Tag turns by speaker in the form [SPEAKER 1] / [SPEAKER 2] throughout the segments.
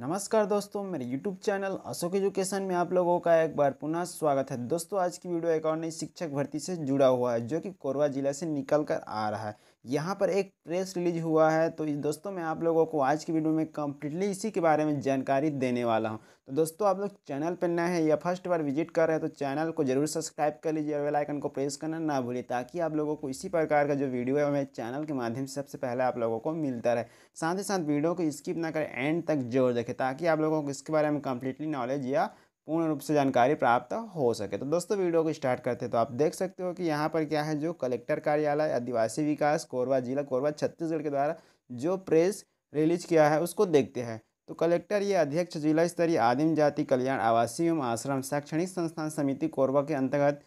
[SPEAKER 1] नमस्कार दोस्तों मेरे यूट्यूब चैनल अशोक एजुकेशन में आप लोगों का एक बार पुनः स्वागत है दोस्तों आज की वीडियो एक और नई शिक्षक भर्ती से जुड़ा हुआ है जो कि कोरबा जिला से निकल कर आ रहा है यहाँ पर एक प्रेस रिलीज हुआ है तो दोस्तों मैं आप लोगों को आज की वीडियो में कम्प्लीटली इसी के बारे में जानकारी देने वाला हूँ तो दोस्तों आप लोग चैनल पर नए हैं या फर्स्ट बार विजिट कर रहे हैं तो चैनल को जरूर सब्सक्राइब कर लीजिए और बेल आइकन को प्रेस करना ना भूलिए ताकि आप लोगों को इसी प्रकार का जो वीडियो है हमें चैनल के माध्यम से सबसे पहले आप लोगों को मिलता रहे साथ ही साथ वीडियो को स्किप ना करें एंड तक जोर देखें ताकि आप लोगों को इसके बारे में कम्प्लीटली नॉलेज या पूर्ण रूप से जानकारी प्राप्त हो सके तो दोस्तों वीडियो को स्टार्ट करते हैं तो आप देख सकते हो कि यहाँ पर क्या है जो कलेक्टर कार्यालय आदिवासी विकास कोरबा जिला कोरबा छत्तीसगढ़ के द्वारा जो प्रेस रिलीज किया है उसको देखते हैं तो कलेक्टर ये अध्यक्ष जिला स्तरीय आदिम जाति कल्याण आवासीय एवं आश्रम शैक्षणिक संस्थान समिति कोरबा के अंतर्गत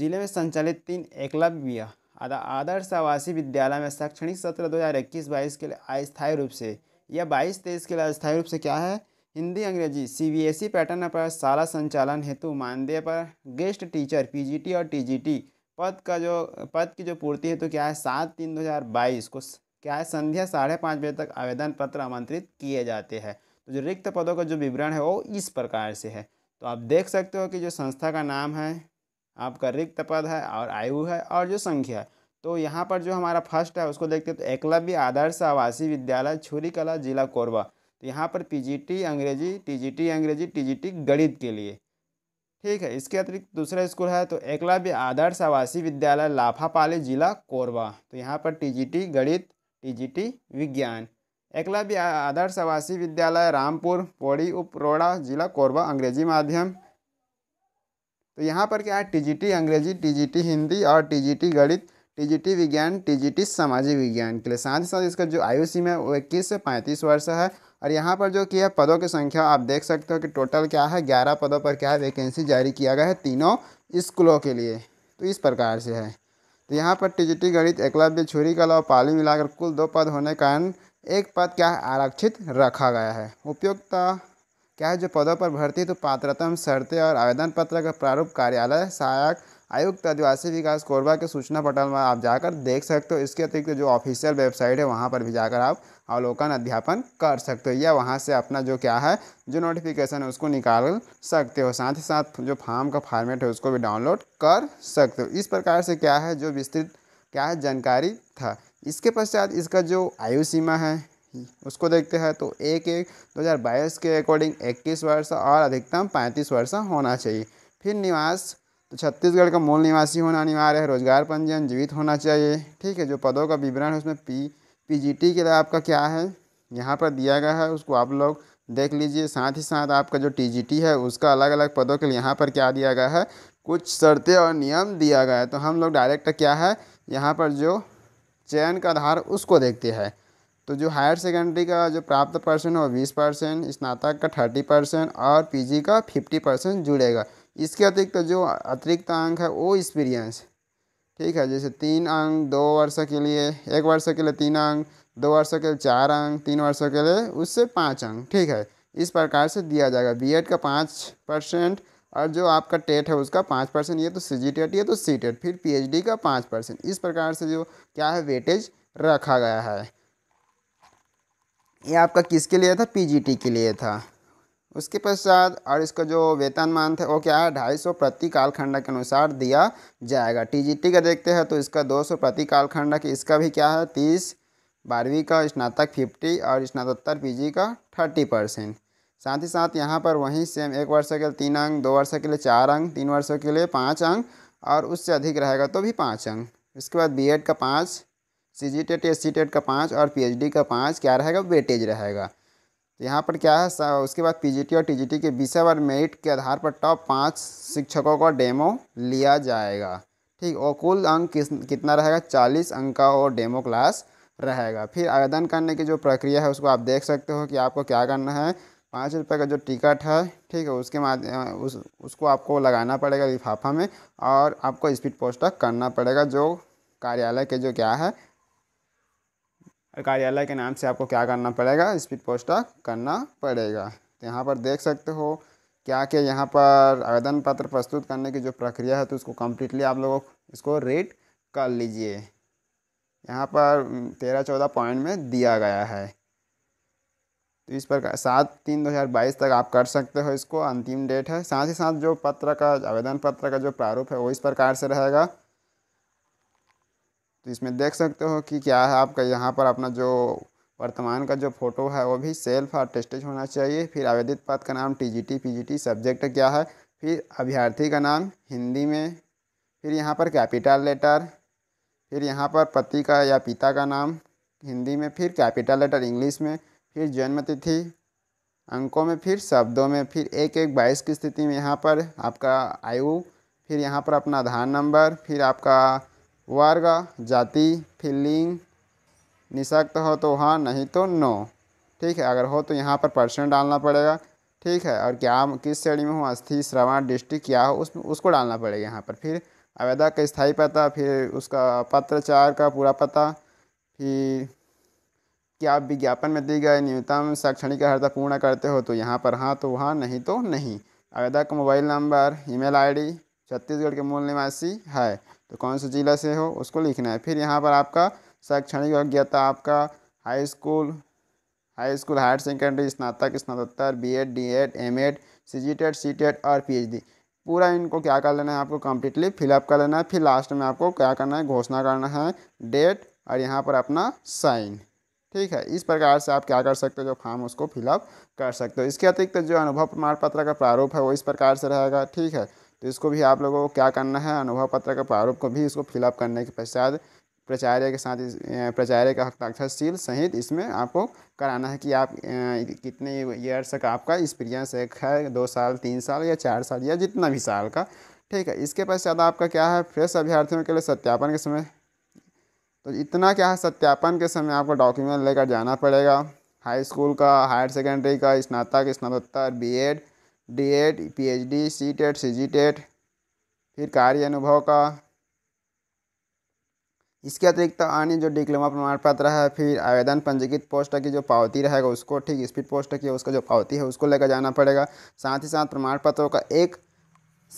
[SPEAKER 1] जिले में संचालित तीन एकलव्य आदर्श आवासीय विद्यालय में शैक्षणिक सत्र दो हज़ार इक्कीस बाईस के लिए अस्थायी रूप से या बाईस तेईस के लिए अस्थायी रूप से क्या है हिंदी अंग्रेजी सीबीएसई e पैटर्न पर शाला संचालन हेतु मानदेय पर गेस्ट टीचर पीजीटी और टीजीटी पद का जो पद की जो पूर्ति हेतु क्या है सात तीन दो हज़ार बाईस को क्या है संध्या साढ़े पाँच बजे तक आवेदन पत्र आमंत्रित किए जाते हैं तो जो रिक्त पदों का जो विवरण है वो इस प्रकार से है तो आप देख सकते हो कि जो संस्था का नाम है आपका रिक्त पद है और आयु है और जो संख्या है तो यहाँ पर जो हमारा फर्स्ट है उसको देखते हैं तो एकलव्य आदर्श आवासीय विद्यालय छुरी कला जिला कोरबा तो यहाँ पर पीजीटी अंग्रेजी टीजीटी अंग्रेजी टीजीटी गणित के लिए ठीक है इसके अतिरिक्त दूसरा स्कूल है तो एकलव्य आदर्श आवासीय विद्यालय लाफापाली जिला कोरबा तो यहाँ पर टी गणित टी विज्ञान एकलव्य आदर्श आवासीय विद्यालय रामपुर पौड़ी उपरोड़ा जिला कोरबा अंग्रेजी माध्यम तो यहाँ पर क्या है टी अंग्रेजी टी हिंदी और टी गणित टी विज्ञान टी सामाजिक विज्ञान के लिए साथ ही साथ इसका जो आयु सीमा है वो इक्कीस से पैंतीस वर्ष है और यहाँ पर जो कि है पदों की संख्या आप देख सकते हो कि टोटल क्या है ग्यारह पदों पर क्या है वैकेंसी जारी किया गया है तीनों स्कूलों के लिए तो इस प्रकार से है तो यहाँ पर टी गणित एकलव्य छुरी कला और पाली मिलाकर कुल दो पद होने के कारण एक पद क्या है आरक्षित रखा गया है उपयुक्त क्या है जो पदों पर भर्ती तो पात्रतम शर्तें और आवेदन पत्र का प्रारूप कार्यालय सहायक आयुक्त आदिवासी विकास कोरबा के सूचना पटल में आप जाकर देख सकते हो इसके अतिरिक्त जो ऑफिशियल वेबसाइट है वहाँ पर भी जाकर आप अवलोकन अध्यापन कर सकते हो या वहाँ से अपना जो क्या है जो नोटिफिकेशन है उसको निकाल सकते हो साथ ही साथ जो फार्म का फॉर्मेट है उसको भी डाउनलोड कर सकते हो इस प्रकार से क्या है जो विस्तृत क्या है जानकारी था इसके पश्चात इसका जो आयु सीमा है उसको देखते हैं तो एक एक दो के अकॉर्डिंग 21 वर्ष और अधिकतम 35 वर्ष होना चाहिए फिर निवास तो छत्तीसगढ़ का मूल निवासी होना अनिवार्य है रोजगार पंजीयन जीवित होना चाहिए ठीक है जो पदों का विवरण है उसमें पी पीजीटी के लिए आपका क्या है यहाँ पर दिया गया है उसको आप लोग देख लीजिए साथ ही साथ आपका जो टीजीटी है उसका अलग अलग पदों के लिए यहाँ पर क्या दिया गया है कुछ शर्तें और नियम दिया गया है तो हम लोग डायरेक्ट क्या है यहाँ पर जो चयन का आधार उसको देखते हैं तो जो हायर सेकेंडरी का जो प्राप्त है वो बीस परसेंट स्नातक का थर्टी परसेंट और पीजी का फिफ्टी परसेंट जुड़ेगा इसके अतिरिक्त जो अतिरिक्त अंक है वो एक्सपीरियंस ठीक है जैसे तीन अंक दो वर्ष के लिए एक वर्ष के लिए तीन अंक दो वर्ष के लिए चार अंक तीन वर्ष के लिए उससे पाँच अंक ठीक है इस प्रकार से दिया जाएगा बी का पाँच परसेंट और जो आपका टेट है उसका पाँच परसेंट ये तो सी जी टेट ये तो सी टेट e फिर पीएचडी का पाँच परसेंट इस प्रकार से जो क्या है वेटेज रखा गया है ये आपका किसके लिए था पीजीटी के लिए था उसके पश्चात और इसका जो वेतनमान था वो क्या है ढाई सौ प्रति कालखंड के अनुसार दिया जाएगा टीजीटी का देखते हैं तो इसका दो सौ प्रति कालखंड की इसका भी क्या है तीस बारहवीं का स्नातक फिफ्टी और स्नातोत्तर पीजी का थर्टी परसेंट साथ ही साथ यहाँ पर वहीं सेम एक वर्ष के लिए तीन अंक दो वर्ष के लिए चार अंक तीन वर्षों के लिए पाँच अंक और उससे अधिक रहेगा तो भी पाँच अंक इसके बाद एड का पाँच C G TET S C TET का पाँच और डी का पाँच क्या रहेगा वेटेज रहेगा तो यहाँ पर क्या है उसके बाद पीजीटी और टीजीटी के विषय और मेरिट के आधार पर टॉप पाँच शिक्षकों का डेमो लिया जाएगा ठीक और कुल अंक किस कितना रहेगा चालीस अंक का और डेमो क्लास रहेगा फिर आवेदन करने की जो प्रक्रिया है उसको आप देख सकते हो कि आपको क्या करना है पाँच रुपये का जो टिकट है ठीक है उसके माध्यम उस उसको आपको लगाना पड़ेगा लिफाफा में और आपको स्पीड पोस्ट करना पड़ेगा जो कार्यालय के जो क्या है कार्यालय के नाम से आपको क्या करना पड़ेगा स्पीड पोस्ट करना पड़ेगा तो यहाँ पर देख सकते हो क्या क्या यहाँ पर आवेदन पत्र प्रस्तुत करने की जो प्रक्रिया है तो उसको कम्प्लीटली आप लोगों इसको रीड कर लीजिए यहाँ पर तेरह चौदह पॉइंट में दिया गया है तो इस प्रकार सात तीन दो हज़ार बाईस तक आप कर सकते हो इसको अंतिम डेट है साथ ही साथ जो पत्र का आवेदन पत्र का जो प्रारूप है वो इस प्रकार से रहेगा तो इसमें देख सकते हो कि क्या है आपका यहाँ पर अपना जो वर्तमान का जो फोटो है वो भी सेल्फ और टेस्टेज होना चाहिए फिर आवेदित पद का नाम टीजीटी पीजीटी सब्जेक्ट क्या है फिर अभ्यर्थी का नाम हिंदी में फिर यहाँ पर कैपिटल लेटर फिर यहाँ पर पति का या पिता का नाम हिंदी में फिर कैपिटल लेटर इंग्लिश में फिर जन्मतिथि अंकों में फिर शब्दों में फिर एक एक बाईस की स्थिति में यहाँ पर आपका आयु फिर यहाँ पर अपना आधार नंबर फिर आपका वर्ग जाति फिलिंग निशक्त हो तो हाँ नहीं तो नो ठीक है अगर हो तो यहाँ पर पर्सन डालना पड़ेगा ठीक है और क्या किस श्रेणी में हूँ अस्थि श्रवण डिस्ट्रिक्ट क्या हो उस उसको डालना पड़ेगा यहाँ पर फिर आवेदक का स्थायी पता फिर उसका पत्रचार का पूरा पता फिर क्या विज्ञापन में दी गए न्यूनतम शैक्षणिक अर्हता पूर्ण करते हो तो यहाँ पर हाँ तो हाँ नहीं तो नहीं आवेदक का mobile number email ID Chhattisgarh के मूल निवासी है तो कौन से जिला से हो उसको लिखना है फिर यहाँ पर आपका शैक्षणिक योग्यता आपका high school high school higher secondary स्नातक स्नातोत्तर B Ed D Ed M Ed C G TET C TET और पी एच डी पूरा इनको क्या कर लेना है आपको कम्प्लीटली फिलअप कर लेना है फिर लास्ट में आपको क्या करना है घोषणा करना है डेट और यहाँ पर अपना साइन ठीक है इस प्रकार से आप क्या कर सकते हो जो फॉर्म उसको फिलअप कर सकते हो इसके अतिरिक्त तो जो अनुभव प्रमाण पत्र का प्रारूप है वो इस प्रकार से रहेगा ठीक है तो इसको भी आप लोगों को क्या करना है अनुभव पत्र के प्रारूप को भी इसको फिलअप करने के पश्चात प्राचार्य के साथ प्राचार्य का हस्ताक्षर सील सहित इसमें आपको कराना है कि आप कितने ईयर्स तक आपका एक्सपीरियंस एक है दो साल तीन साल या चार साल या जितना भी साल का ठीक है इसके पश्चात आपका क्या है फ्रेश अभ्यर्थियों के लिए सत्यापन के समय तो इतना क्या है सत्यापन के समय आपको डॉक्यूमेंट लेकर जाना पड़ेगा हाई स्कूल का हायर सेकेंडरी का स्नातक स्नातोत्तर Ed D Ed P H D C TET C G TET फिर कार्य अनुभव का इसके अतिरिक्त अन्य जो डिप्लोमा प्रमाण पत्र है फिर आवेदन पंजीकृत पोस्ट की जो पावती रहेगा उसको ठीक स्पीड पोस्ट की उसका जो पावती है उसको लेकर जाना पड़ेगा साथ ही साथ प्रमाण पत्रों का एक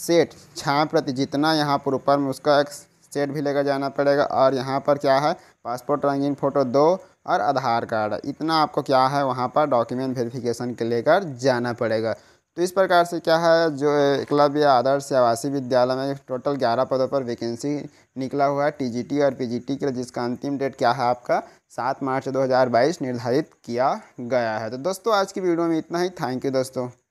[SPEAKER 1] सेट छाया प्रति जितना यहाँ पर ऊपर में उसका एक सेट भी लेकर जाना पड़ेगा और यहाँ पर क्या है पासपोर्ट रंगीन फ़ोटो दो और आधार कार्ड इतना आपको क्या है वहाँ पर डॉक्यूमेंट वेरिफिकेशन के लेकर जाना पड़ेगा तो इस प्रकार से क्या है जो क्लब या आदर्श आवासीय विद्यालय में टोटल ग्यारह पदों पर वैकेंसी निकला हुआ है टीजीटी और पीजीटी के जिसका अंतिम डेट क्या है आपका सात मार्च 2022 निर्धारित किया गया है तो दोस्तों आज की वीडियो में इतना ही थैंक यू दोस्तों